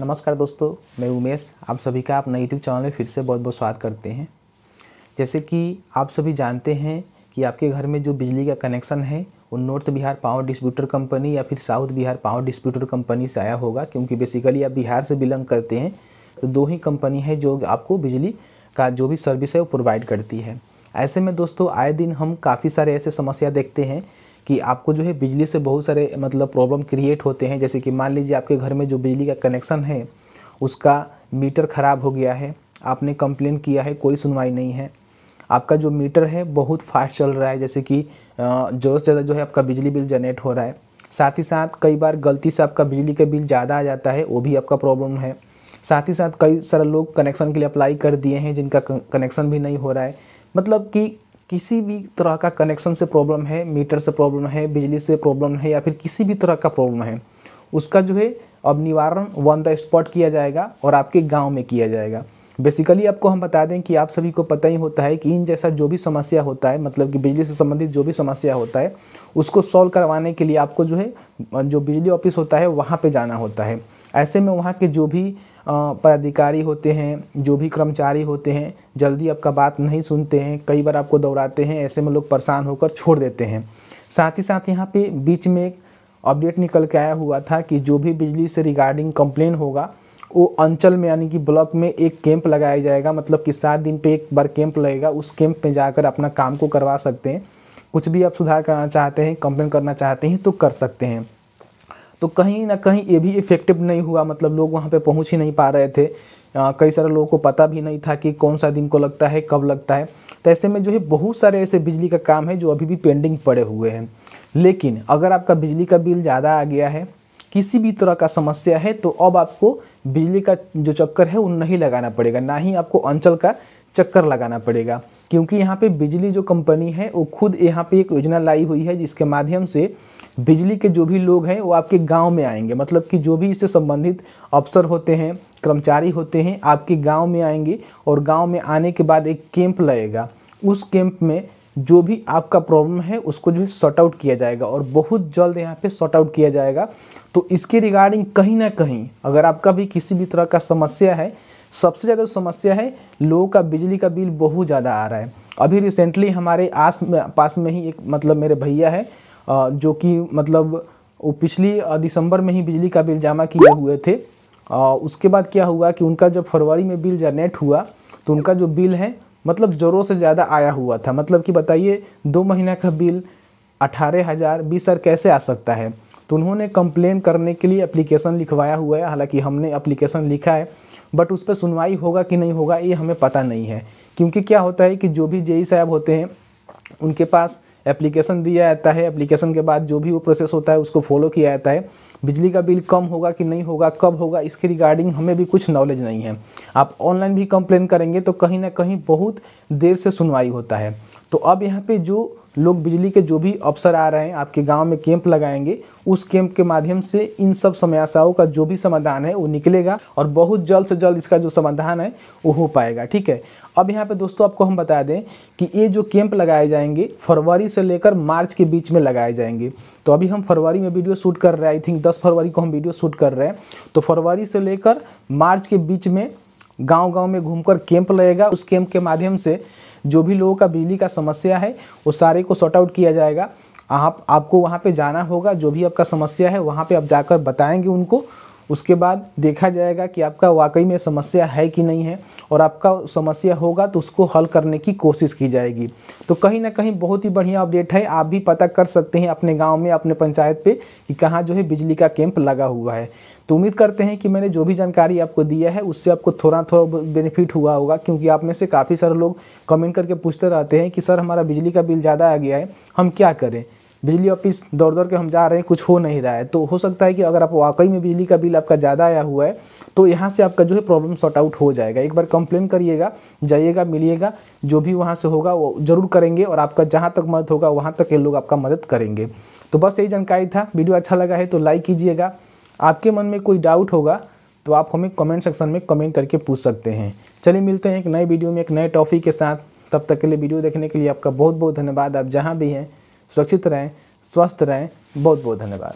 नमस्कार दोस्तों मैं उमेश आप सभी का अपना यूट्यूब चैनल में फिर से बहुत बहुत स्वागत करते हैं जैसे कि आप सभी जानते हैं कि आपके घर में जो बिजली का कनेक्शन है वो north Bihar power distributor company या फिर south Bihar power distributor company से आया होगा क्योंकि बेसिकली आप बिहार से बिलोंग करते हैं तो दो ही कंपनी है जो आपको बिजली का जो भी सर्विस है वो प्रोवाइड करती है ऐसे में दोस्तों आए दिन हम काफ़ी सारे ऐसे समस्या देखते हैं कि आपको जो है बिजली से बहुत सारे मतलब प्रॉब्लम क्रिएट होते हैं जैसे कि मान लीजिए आपके घर में जो बिजली का कनेक्शन है उसका मीटर ख़राब हो गया है आपने कंप्लेन किया है कोई सुनवाई नहीं है आपका जो मीटर है बहुत फास्ट चल रहा है जैसे कि ज़रूरत ज़्यादा जो है आपका बिजली बिल जनरेट हो रहा है साथ ही साथ कई बार गलती से आपका बिजली का बिल ज़्यादा आ जाता है वो भी आपका प्रॉब्लम है साथ ही साथ कई सारे लोग कनेक्शन के लिए अप्लाई कर दिए हैं जिनका कनेक्शन भी नहीं हो रहा है मतलब कि किसी भी तरह का कनेक्शन से प्रॉब्लम है मीटर से प्रॉब्लम है बिजली से प्रॉब्लम है या फिर किसी भी तरह का प्रॉब्लम है उसका जो है अब निवारण वन द स्पॉट किया जाएगा और आपके गांव में किया जाएगा बेसिकली आपको हम बता दें कि आप सभी को पता ही होता है कि इन जैसा जो भी समस्या होता है मतलब कि बिजली से संबंधित जो भी समस्या होता है उसको सॉल्व करवाने के लिए आपको जो है जो बिजली ऑफिस होता है वहाँ पे जाना होता है ऐसे में वहाँ के जो भी पदाधिकारी होते हैं जो भी कर्मचारी होते हैं जल्दी आपका बात नहीं सुनते हैं कई बार आपको दौड़ाते हैं ऐसे में लोग परेशान होकर छोड़ देते हैं साथ ही साथ यहाँ पर बीच में एक अपडेट निकल के आया हुआ था कि जो भी बिजली से रिगार्डिंग कंप्लेन होगा वो अंचल में यानी कि ब्लॉक में एक कैंप लगाया जाएगा मतलब कि सात दिन पे एक बार कैंप लगेगा उस कैंप में जाकर अपना काम को करवा सकते हैं कुछ भी आप सुधार करना चाहते हैं कंप्लेन करना चाहते हैं तो कर सकते हैं तो कहीं ना कहीं ये भी इफ़ेक्टिव नहीं हुआ मतलब लोग वहाँ पर पहुँच ही नहीं पा रहे थे कई सारे लोगों को पता भी नहीं था कि कौन सा दिन को लगता है कब लगता है तो ऐसे में जो है बहुत सारे ऐसे बिजली का काम है जो अभी भी पेंडिंग पड़े हुए हैं लेकिन अगर आपका बिजली का बिल ज़्यादा आ गया है किसी भी तरह का समस्या है तो अब आपको बिजली का जो चक्कर है वो नहीं लगाना पड़ेगा ना ही आपको अंचल का चक्कर लगाना पड़ेगा क्योंकि यहाँ पे बिजली जो कंपनी है वो खुद यहाँ पे एक योजना लाई हुई है जिसके माध्यम से बिजली के जो भी लोग हैं वो आपके गांव में आएंगे मतलब कि जो भी इससे संबंधित अफसर होते हैं कर्मचारी होते हैं आपके गांव में आएंगे और गांव में आने के बाद एक कैंप लगेगा उस कैंप में जो भी आपका प्रॉब्लम है उसको जो है सॉर्ट आउट किया जाएगा और बहुत जल्द यहाँ पे सॉर्ट आउट किया जाएगा तो इसके रिगार्डिंग कहीं ना कहीं अगर आपका भी किसी भी तरह का समस्या है सबसे ज़्यादा समस्या है लोगों का बिजली का बिल बहुत ज़्यादा आ रहा है अभी रिसेंटली हमारे आस पास में ही एक मतलब मेरे भैया है जो कि मतलब वो पिछली दिसंबर में ही बिजली का बिल जमा किए हुए थे उसके बाद क्या हुआ कि उनका जब फरवरी में बिल जनरेट हुआ तो उनका जो बिल है मतलब ज़ोरों से ज़्यादा आया हुआ था मतलब कि बताइए दो महीना का बिल अठारह हज़ार बीस हज़ार कैसे आ सकता है तो उन्होंने कंप्लेन करने के लिए एप्लीकेशन लिखवाया हुआ है हालांकि हमने एप्लीकेशन लिखा है बट उस पर सुनवाई होगा कि नहीं होगा ये हमें पता नहीं है क्योंकि क्या होता है कि जो भी जेई साहब होते हैं उनके पास एप्लीकेशन दिया जाता है एप्लीकेशन के बाद जो भी वो प्रोसेस होता है उसको फॉलो किया जाता है बिजली का बिल कम होगा कि नहीं होगा कब होगा इसके रिगार्डिंग हमें भी कुछ नॉलेज नहीं है आप ऑनलाइन भी कंप्लेन करेंगे तो कहीं ना कहीं बहुत देर से सुनवाई होता है तो अब यहाँ पे जो लोग बिजली के जो भी अफसर आ रहे हैं आपके गांव में कैंप लगाएंगे उस कैंप के माध्यम से इन सब समस्याओं का जो भी समाधान है वो निकलेगा और बहुत जल्द से जल्द इसका जो समाधान है वो हो पाएगा ठीक है अब यहाँ पे दोस्तों आपको हम बता दें कि ये जो कैंप लगाए जाएंगे फरवरी से लेकर मार्च के बीच में लगाए जाएंगे तो अभी हम फरवरी में वीडियो शूट कर रहे हैं आई थिंक दस फरवरी को हम वीडियो शूट कर रहे हैं तो फरवरी से लेकर मार्च के बीच में गांव गांव में घूमकर कैंप लगेगा उस कैंप के माध्यम से जो भी लोगों का बिजली का समस्या है वो सारे को सॉर्ट आउट किया जाएगा आप आपको वहाँ पे जाना होगा जो भी आपका समस्या है वहाँ पे आप जाकर बताएंगे उनको उसके बाद देखा जाएगा कि आपका वाकई में समस्या है कि नहीं है और आपका समस्या होगा तो उसको हल करने की कोशिश की जाएगी तो कहीं ना कहीं बहुत ही बढ़िया अपडेट है आप भी पता कर सकते हैं अपने गाँव में अपने पंचायत पर कि कहाँ जो है बिजली का कैंप लगा हुआ है तो उम्मीद करते हैं कि मैंने जो भी जानकारी आपको दिया है उससे आपको थोड़ा थोड़ा बेनिफिट हुआ होगा क्योंकि आप में से काफ़ी सारे लोग कमेंट करके पूछते रहते हैं कि सर हमारा बिजली का बिल ज़्यादा आ गया है हम क्या करें बिजली ऑफिस दौड़ दौड़ के हम जा रहे हैं कुछ हो नहीं रहा है तो हो सकता है कि अगर आप वाकई में बिजली का बिल आपका ज़्यादा आया हुआ है तो यहाँ से आपका जो है प्रॉब्लम सॉर्ट आउट हो जाएगा एक बार कंप्लेन करिएगा जाइएगा मिलिएगा जो भी वहाँ से होगा वो ज़रूर करेंगे और आपका जहाँ तक मदद होगा वहाँ तक ये लोग आपका मदद करेंगे तो बस यही जानकारी था वीडियो अच्छा लगा है तो लाइक कीजिएगा आपके मन में कोई डाउट होगा तो आप हमें कमेंट सेक्शन में कमेंट करके पूछ सकते हैं चलिए मिलते हैं एक नए वीडियो में एक नए टॉपिक के साथ तब तक के लिए वीडियो देखने के लिए आपका बहुत बहुत धन्यवाद आप जहाँ भी हैं सुरक्षित रहें स्वस्थ रहें बहुत बहुत धन्यवाद